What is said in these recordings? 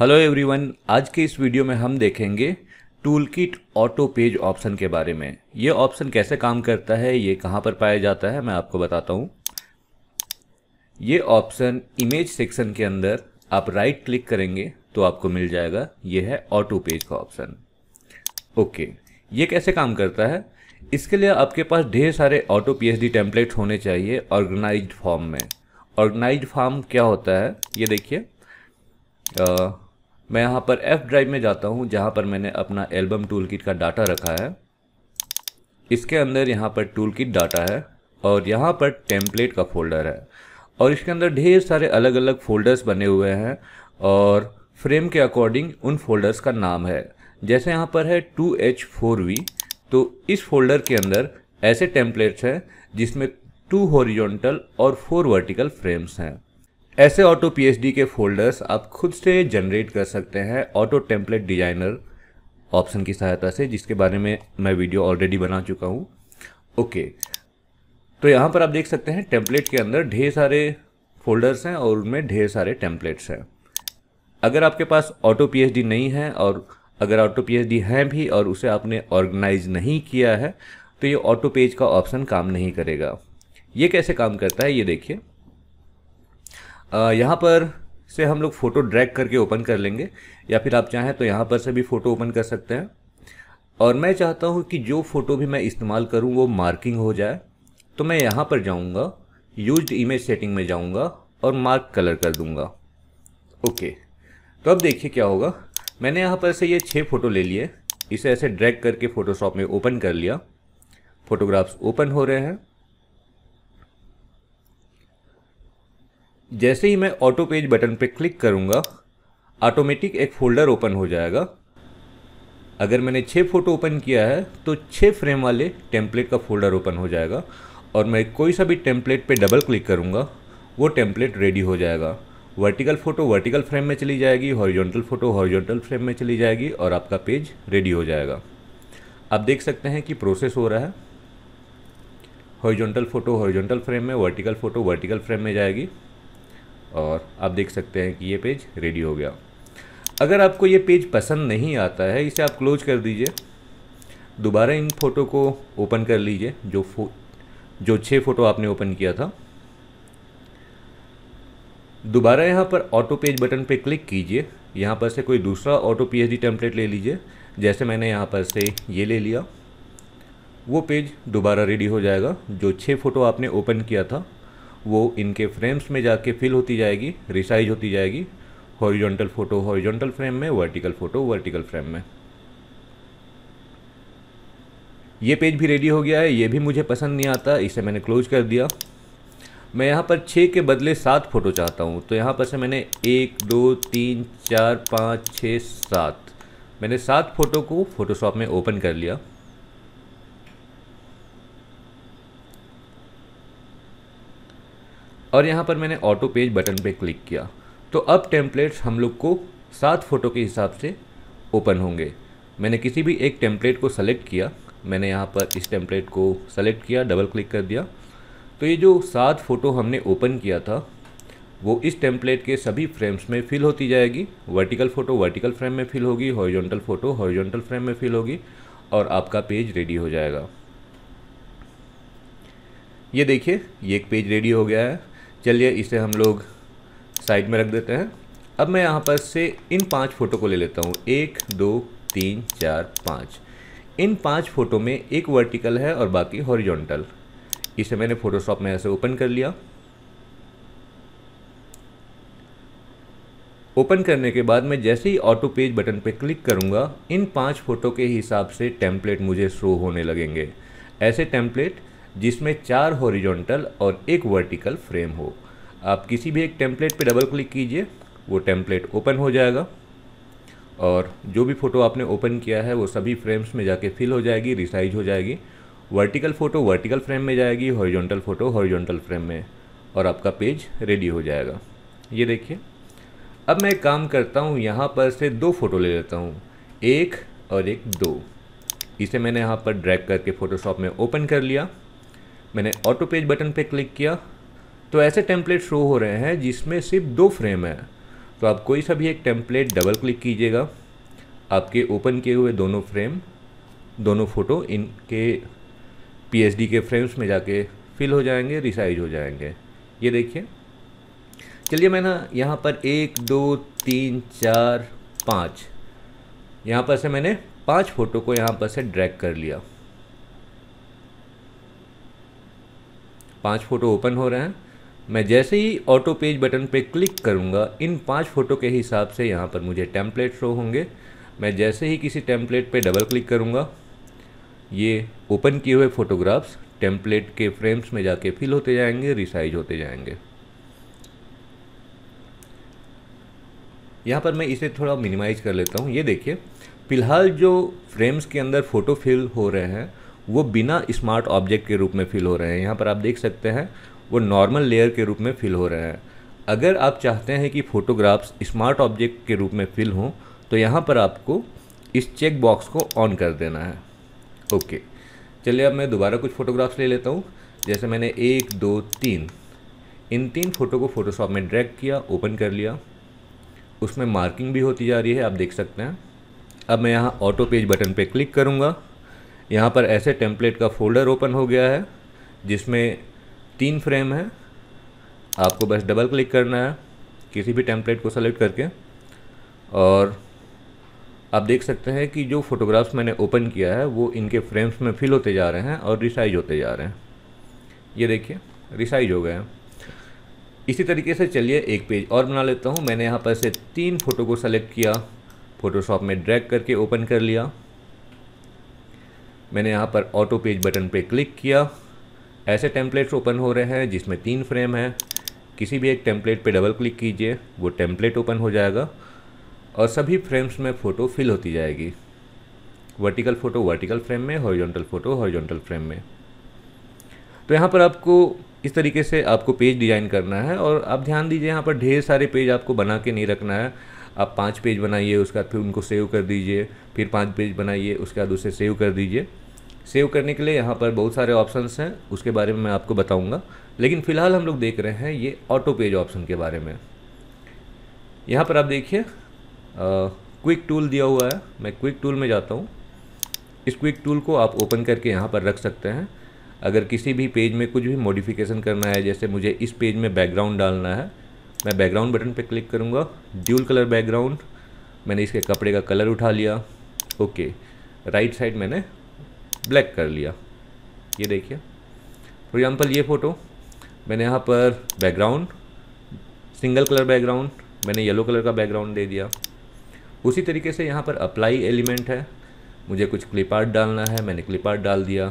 hello everyone आज के इस वीडियो में हम देखेंगे tool kit auto page option के बारे में ये ऑप्शन कैसे काम करता है ये कहाँ पर पाया जाता है मैं आपको बताता हूँ ये ऑप्शन इमेज सेक्शन के अंदर आप राइट क्लिक करेंगे तो आपको मिल जाएगा ये है ऑटो पेज का ऑप्शन ओके ये कैसे काम करता है इसके लिए आपके पास ढेर सारे ऑटो पी टेम्पलेट होने चाहिए ऑर्गेनाइज फॉर्म में ऑर्गेनाइज फॉर्म क्या होता है ये देखिए मैं यहाँ पर एफ ड्राइव में जाता हूँ जहाँ पर मैंने अपना एल्बम टूल किट का डाटा रखा है इसके अंदर यहाँ पर टूल किट डाटा है और यहाँ पर टेम्पलेट का फोल्डर है और इसके अंदर ढेर सारे अलग अलग फोल्डर्स बने हुए हैं और फ्रेम के अकॉर्डिंग उन फोल्डर्स का नाम है जैसे यहाँ पर है टू एच फोर वी तो इस फोल्डर के अंदर ऐसे टेम्पलेट्स हैं जिसमें टू हॉरिजॉन्टल और फोर वर्टिकल फ्रेम्स हैं ऐसे ऑटो पी के फोल्डर्स आप खुद से जनरेट कर सकते हैं ऑटो टेम्पलेट डिजाइनर ऑप्शन की सहायता से जिसके बारे में मैं वीडियो ऑलरेडी बना चुका हूँ ओके तो यहाँ पर आप देख सकते हैं टेम्पलेट के अंदर ढेर सारे फोल्डर्स हैं और उनमें ढेर सारे टेम्पलेट्स हैं अगर आपके पास ऑटो पी नहीं है और अगर ऑटो पी है भी और उसे आपने ऑर्गेनाइज नहीं किया है तो ये ऑटो पेज का ऑप्शन काम नहीं करेगा ये कैसे काम करता है ये देखिए यहाँ पर से हम लोग फ़ोटो ड्रैग करके ओपन कर लेंगे या फिर आप चाहें तो यहाँ पर से भी फ़ोटो ओपन कर सकते हैं और मैं चाहता हूँ कि जो फ़ोटो भी मैं इस्तेमाल करूँ वो मार्किंग हो जाए तो मैं यहाँ पर जाऊँगा यूज इमेज सेटिंग में जाऊँगा और मार्क कलर कर दूँगा ओके तो अब देखिए क्या होगा मैंने यहाँ पर से ये छः फ़ोटो ले लिए इसे ऐसे ड्रैग करके फ़ोटोशॉप में ओपन कर लिया फ़ोटोग्राफ्स ओपन हो रहे हैं जैसे ही मैं ऑटो पेज बटन पर क्लिक करूँगा ऑटोमेटिक एक फोल्डर ओपन हो जाएगा अगर मैंने छः फ़ोटो ओपन किया है तो छः फ्रेम वाले टेम्पलेट का फोल्डर ओपन हो जाएगा और मैं कोई सा भी टेम्पलेट पे डबल क्लिक करूँगा वो टेम्पलेट रेडी हो जाएगा वर्टिकल फ़ोटो वर्टिकल फ्रेम में चली जाएगी हॉरिजॉन्टल फ़ोटो हॉरिजॉन्टल फ्रेम में चली जाएगी और आपका पेज रेडी हो जाएगा आप देख सकते हैं कि प्रोसेस हो रहा है हॉरिजॉन्टल फ़ोटो हॉरिजॉन्टल फ्रेम में वर्टिकल फ़ोटो वर्टिकल फ्रेम में जाएगी और आप देख सकते हैं कि ये पेज रेडी हो गया अगर आपको ये पेज पसंद नहीं आता है इसे आप क्लोज कर दीजिए दोबारा इन फ़ोटो को ओपन कर लीजिए जो फो जो छः फ़ोटो आपने ओपन किया था दोबारा यहाँ पर ऑटो पेज बटन पे क्लिक कीजिए यहाँ पर से कोई दूसरा ऑटो पीएचडी टेम्पलेट ले लीजिए जैसे मैंने यहाँ पर से ये ले लिया वो पेज दोबारा रेडी हो जाएगा जो छः फ़ोटो आपने ओपन किया था वो इनके फ्रेम्स में जाके फिल होती जाएगी रिसाइज होती जाएगी हॉरिजॉन्टल फ़ोटो हॉरिजॉन्टल फ्रेम में वर्टिकल फ़ोटो वर्टिकल फ्रेम में ये पेज भी रेडी हो गया है ये भी मुझे पसंद नहीं आता इसे मैंने क्लोज कर दिया मैं यहाँ पर छः के बदले सात फ़ोटो चाहता हूँ तो यहाँ पर से मैंने एक दो तीन चार पाँच छः सात मैंने सात फ़ोटो को फ़ोटोशॉप में ओपन कर लिया और यहाँ पर मैंने ऑटो पेज बटन पे क्लिक किया तो अब टेम्पलेट्स हम लोग को सात फ़ोटो के हिसाब से ओपन होंगे मैंने किसी भी एक टेम्पलेट को सेलेक्ट किया मैंने यहाँ पर इस टेम्पलेट को सेलेक्ट किया डबल क्लिक कर दिया तो ये जो सात फ़ोटो हमने ओपन किया था वो इस टेम्पलेट के सभी फ्रेम्स में फिल होती जाएगी वर्टिकल फ़ोटो वर्टिकल फ्रेम में फिल होगी हॉरिजॉन्टल फ़ोटो हॉरिजॉन्टल फ्रेम में फिल होगी और आपका पेज रेडी हो जाएगा ये देखिए ये एक पेज रेडी हो गया है चलिए इसे हम लोग साइड में रख देते हैं अब मैं यहाँ पर से इन पांच फ़ोटो को ले लेता हूँ एक दो तीन चार पाँच इन पांच फ़ोटो में एक वर्टिकल है और बाकी हॉरिजॉन्टल इसे मैंने फ़ोटोशॉप में ऐसे ओपन कर लिया ओपन करने के बाद मैं जैसे ही ऑटो पेज बटन पर पे क्लिक करूँगा इन पाँच फ़ोटो के हिसाब से टेम्पलेट मुझे शो होने लगेंगे ऐसे टेम्पलेट जिसमें चार हॉरिजॉन्टल और एक वर्टिकल फ्रेम हो आप किसी भी एक टेम्पलेट पे डबल क्लिक कीजिए वो टेम्पलेट ओपन हो जाएगा और जो भी फ़ोटो आपने ओपन किया है वो सभी फ्रेम्स में जाके फिल हो जाएगी रिसाइज हो जाएगी वर्टिकल फ़ोटो वर्टिकल फ्रेम में जाएगी हॉरिजॉन्टल फ़ोटो हॉरिजॉन्टल फ्रेम में और आपका पेज रेडी हो जाएगा ये देखिए अब मैं एक काम करता हूँ यहाँ पर से दो फ़ोटो ले लेता हूँ एक और एक दो इसे मैंने यहाँ पर ड्रैग करके फ़ोटोशॉप में ओपन कर लिया मैंने ऑटो पेज बटन पे क्लिक किया तो ऐसे टेम्पलेट शो हो रहे हैं जिसमें सिर्फ दो फ्रेम है तो आप कोई सा भी एक टेम्पलेट डबल क्लिक कीजिएगा आपके ओपन किए हुए दोनों फ्रेम दोनों फ़ोटो इनके पी के फ्रेम्स में जाके फिल हो जाएंगे रिसाइज हो जाएंगे ये देखिए चलिए मैं ना यहाँ पर एक दो तीन चार पाँच यहाँ पर से मैंने पांच फ़ोटो को यहाँ पर से ड्रैग कर लिया पांच फ़ोटो ओपन हो रहे हैं मैं जैसे ही ऑटो पेज बटन पे क्लिक करूँगा इन पांच फ़ोटो के हिसाब से यहाँ पर मुझे टेम्पलेट शो होंगे मैं जैसे ही किसी टेम्पलेट पे डबल क्लिक करूँगा ये ओपन किए हुए फ़ोटोग्राफ्स टेम्पलेट के फ्रेम्स में जाके फिल होते जाएंगे रिसाइज होते जाएंगे यहाँ पर मैं इसे थोड़ा मिनिमाइज कर लेता हूँ ये देखिए फ़िलहाल जो फ्रेम्स के अंदर फ़ोटो फिल हो रहे हैं वो बिना स्मार्ट ऑब्जेक्ट के रूप में फिल हो रहे हैं यहाँ पर आप देख सकते हैं वो नॉर्मल लेयर के रूप में फिल हो रहे हैं अगर आप चाहते हैं कि फ़ोटोग्राफ्स स्मार्ट ऑब्जेक्ट के रूप में फिल हों तो यहाँ पर आपको इस चेक बॉक्स को ऑन कर देना है ओके चलिए अब मैं दोबारा कुछ फ़ोटोग्राफ्स ले लेता हूँ जैसे मैंने एक दो तीन इन तीन फ़ोटो को फ़ोटोशॉप में ड्रैग किया ओपन कर लिया उसमें मार्किंग भी होती जा रही है आप देख सकते हैं अब मैं यहाँ ऑटो पेज बटन पे क्लिक करूँगा यहाँ पर ऐसे टेम्पलेट का फोल्डर ओपन हो गया है जिसमें तीन फ्रेम है आपको बस डबल क्लिक करना है किसी भी टेम्पलेट को सेलेक्ट करके और आप देख सकते हैं कि जो फ़ोटोग्राफ्स मैंने ओपन किया है वो इनके फ्रेम्स में फिल होते जा रहे हैं और रिसाइज होते जा रहे हैं ये देखिए रिसाइज हो गए हैं इसी तरीके से चलिए एक पेज और बना लेता हूँ मैंने यहाँ पर से तीन फ़ोटो को सेलेक्ट किया फ़ोटोशॉप में ड्रैग करके ओपन कर लिया मैंने यहाँ पर ऑटो पेज बटन पे क्लिक किया ऐसे टेम्पलेट्स ओपन हो रहे हैं जिसमें तीन फ्रेम हैं किसी भी एक टेम्पलेट पे डबल क्लिक कीजिए वो टेम्पलेट ओपन हो जाएगा और सभी फ्रेम्स में फ़ोटो फिल होती जाएगी वर्टिकल फ़ोटो वर्टिकल फ्रेम में हॉरिजॉन्टल फ़ोटो हॉरिजॉन्टल फ्रेम में तो यहाँ पर आपको इस तरीके से आपको पेज डिज़ाइन करना है और आप ध्यान दीजिए यहाँ पर ढेर सारे पेज आपको बना के नहीं रखना है आप पाँच पेज बनाइए उसके बाद फिर उनको सेव कर दीजिए फिर पाँच पेज बनाइए उसके बाद उसे सेव कर दीजिए सेव करने के लिए यहाँ पर बहुत सारे ऑप्शंस हैं उसके बारे में मैं आपको बताऊँगा लेकिन फ़िलहाल हम लोग देख रहे हैं ये ऑटो पेज ऑप्शन के बारे में यहाँ पर आप देखिए क्विक टूल दिया हुआ है मैं क्विक टूल में जाता हूँ इस क्विक टूल को आप ओपन करके यहाँ पर रख सकते हैं अगर किसी भी पेज में कुछ भी मॉडिफिकेशन करना है जैसे मुझे इस पेज में बैकग्राउंड डालना है मैं बैकग्राउंड बटन पे क्लिक करूँगा ड्यूल कलर बैकग्राउंड मैंने इसके कपड़े का कलर उठा लिया ओके राइट साइड मैंने ब्लैक कर लिया ये देखिए फॉर एग्जाम्पल ये फ़ोटो मैंने यहाँ पर बैकग्राउंड सिंगल कलर बैकग्राउंड मैंने येलो कलर का बैकग्राउंड दे दिया उसी तरीके से यहाँ पर अप्लाई एलिमेंट है मुझे कुछ क्लिप आर्ट डालना है मैंने क्लिप आर्ट डाल दिया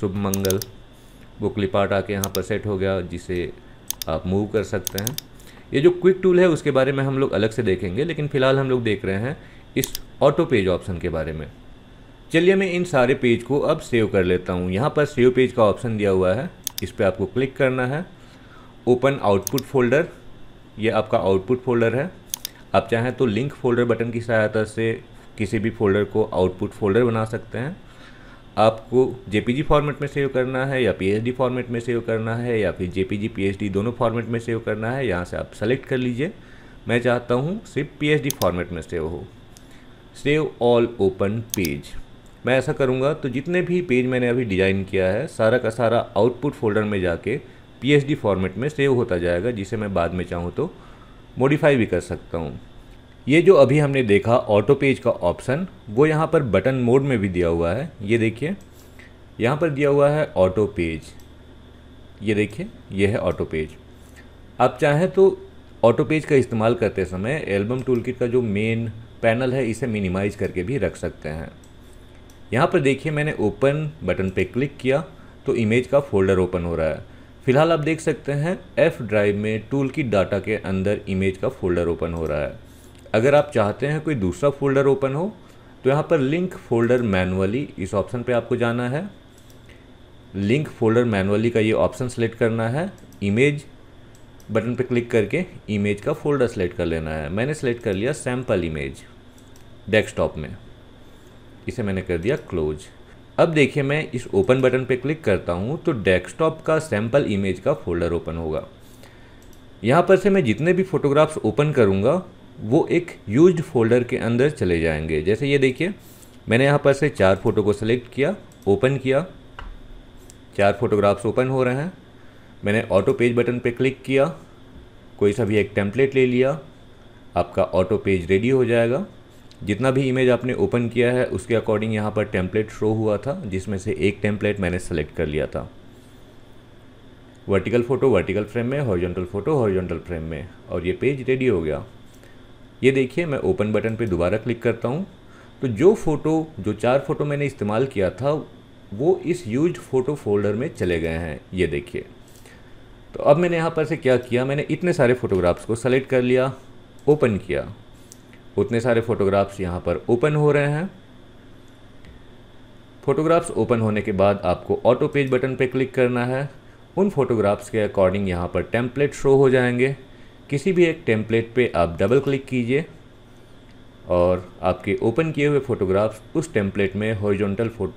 शुभ मंगल वो क्लिप आर्ट आके यहाँ पर सेट हो गया जिसे आप मूव कर सकते हैं ये जो क्विक टूल है उसके बारे में हम लोग अलग से देखेंगे लेकिन फिलहाल हम लोग देख रहे हैं इस ऑटो पेज ऑप्शन के बारे में चलिए मैं इन सारे पेज को अब सेव कर लेता हूँ यहाँ पर सेव पेज का ऑप्शन दिया हुआ है इस पर आपको क्लिक करना है ओपन आउटपुट फोल्डर ये आपका आउटपुट फोल्डर है आप चाहें तो लिंक फोल्डर बटन की सहायता से किसी भी फोल्डर को आउटपुट फोल्डर बना सकते हैं आपको जेपीजी फॉर्मेट में सेव करना है या पीएचडी फॉर्मेट में सेव करना है या फिर जेपीजी पीएचडी दोनों फॉर्मेट में सेव करना है यहाँ से आप सेलेक्ट कर लीजिए मैं चाहता हूँ सिर्फ पीएचडी फॉर्मेट में सेव हो सेव ऑल ओपन पेज मैं ऐसा करूँगा तो जितने भी पेज मैंने अभी डिज़ाइन किया है सारा का सारा आउटपुट फोल्डर में जाके पी फॉर्मेट में सेव होता जाएगा जिसे मैं बाद में चाहूँ तो मॉडिफाई भी कर सकता हूँ ये जो अभी हमने देखा ऑटो पेज का ऑप्शन वो यहाँ पर बटन मोड में भी दिया हुआ है ये देखिए यहाँ पर दिया हुआ है ऑटो पेज ये देखिए ये है ऑटो पेज आप चाहें तो ऑटो पेज का इस्तेमाल करते समय एल्बम किट का जो मेन पैनल है इसे मिनिमाइज करके भी रख सकते हैं यहाँ पर देखिए मैंने ओपन बटन पे क्लिक किया तो इमेज का फोल्डर ओपन हो रहा है फिलहाल आप देख सकते हैं एफ़ ड्राइव में टूल की डाटा के अंदर इमेज का फोल्डर ओपन हो रहा है अगर आप चाहते हैं कोई दूसरा फोल्डर ओपन हो तो यहाँ पर लिंक फोल्डर मैनुअली इस ऑप्शन पे आपको जाना है लिंक फोल्डर मैनुअली का ये ऑप्शन सेलेक्ट करना है इमेज बटन पे क्लिक करके इमेज का फोल्डर सेलेक्ट कर लेना है मैंने सेलेक्ट कर लिया सैम्पल इमेज डेस्कटॉप में इसे मैंने कर दिया क्लोज अब देखिए मैं इस ओपन बटन पे क्लिक करता हूँ तो डेस्कटॉप का सैम्पल इमेज का फोल्डर ओपन होगा यहाँ पर से मैं जितने भी फोटोग्राफ्स ओपन करूँगा वो एक यूज फोल्डर के अंदर चले जाएंगे जैसे ये देखिए मैंने यहाँ पर से चार फ़ोटो को सिलेक्ट किया ओपन किया चार फोटोग्राफ्स ओपन हो रहे हैं मैंने ऑटो पेज बटन पे क्लिक किया कोई सा भी एक टेम्पलेट ले लिया आपका ऑटो पेज रेडी हो जाएगा जितना भी इमेज आपने ओपन किया है उसके अकॉर्डिंग यहाँ पर टेम्पलेट शो हुआ था जिसमें से एक टेम्पलेट मैंने सेलेक्ट कर लिया था वर्टिकल फ़ोटो वर्टिकल फ्रेम में हॉरिजॉन्टल फ़ोटो हॉरिजॉन्टल फ्रेम में और ये पेज रेडी हो गया ये देखिए मैं ओपन बटन पे दोबारा क्लिक करता हूँ तो जो फ़ोटो जो चार फ़ोटो मैंने इस्तेमाल किया था वो इस यूज फ़ोटो फोल्डर में चले गए हैं ये देखिए तो अब मैंने यहाँ पर से क्या किया मैंने इतने सारे फ़ोटोग्राफ्स को सेलेक्ट कर लिया ओपन किया उतने सारे फ़ोटोग्राफ्स यहाँ पर ओपन हो रहे हैं फ़ोटोग्राफ्स ओपन होने के बाद आपको ऑटो पेज बटन पर क्लिक करना है उन फ़ोटोग्राफ्स के अकॉर्डिंग यहाँ पर टेम्पलेट शो हो जाएंगे किसी भी एक टेम्पलेट पे आप डबल क्लिक कीजिए और आपके ओपन किए हुए फ़ोटोग्राफ्स उस टेम्पलेट में horizontal photo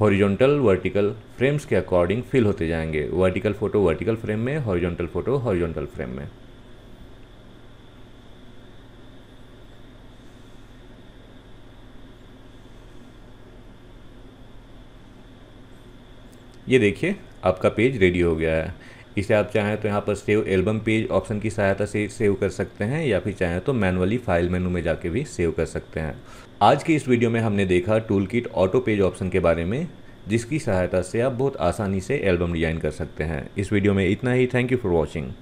horizontal vertical frames के अकॉर्डिंग फिल होते जाएंगे वर्टिकल फ़ोटो वर्टिकल फ्रेम में हॉरिजॉन्टल फ़ोटो हॉरिजॉन्टल फ्रेम में ये देखिए आपका पेज रेडी हो गया है इसे आप चाहें तो यहाँ पर सेव एल्बम पेज ऑप्शन की सहायता से सेव कर सकते हैं या फिर चाहें तो मैनुअली फाइल मेनू में जाके भी सेव कर सकते हैं आज की इस वीडियो में हमने देखा tool kit auto page option के बारे में जिसकी सहायता से आप बहुत आसानी से एल्बम डिजाइन कर सकते हैं इस वीडियो में इतना ही थैंक यू फॉर वॉचिंग